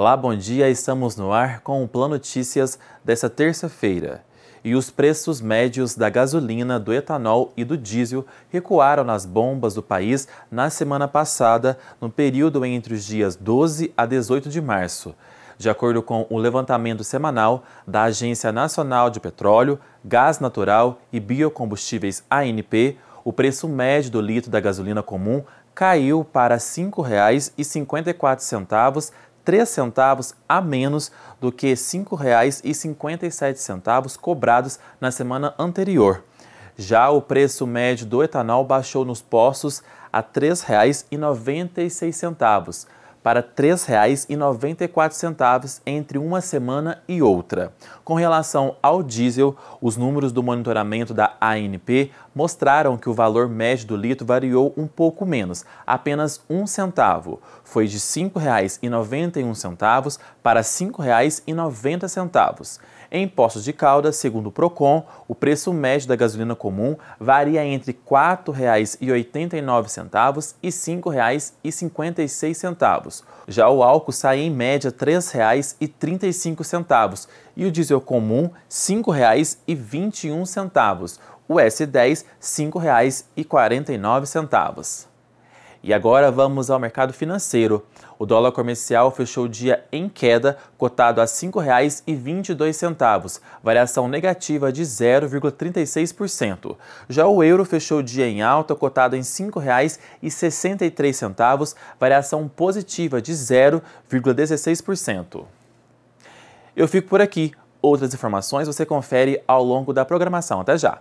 Olá, bom dia. Estamos no ar com o Plano Notícias desta terça-feira. E os preços médios da gasolina, do etanol e do diesel recuaram nas bombas do país na semana passada, no período entre os dias 12 a 18 de março. De acordo com o levantamento semanal da Agência Nacional de Petróleo, Gás Natural e Biocombustíveis ANP, o preço médio do litro da gasolina comum caiu para R$ 5,54 3 centavos a menos do que R$ 5,57 cobrados na semana anterior. Já o preço médio do etanol baixou nos postos a R$ 3,96 para R$ 3,94 entre uma semana e outra. Com relação ao diesel, os números do monitoramento da ANP mostraram que o valor médio do litro variou um pouco menos, apenas um centavo. Foi de R$ 5,91 para R$ 5,90. Em Poços de Caldas, segundo o Procon, o preço médio da gasolina comum varia entre R$ 4,89 e R$ 5,56. Já o álcool sai em média R$ 3,35 e o diesel comum R$ 5,21. O S10 R$ 5,49. E agora vamos ao mercado financeiro. O dólar comercial fechou o dia em queda, cotado a R$ 5,22, variação negativa de 0,36%. Já o euro fechou o dia em alta, cotado em R$ 5,63, variação positiva de 0,16%. Eu fico por aqui. Outras informações você confere ao longo da programação. Até já!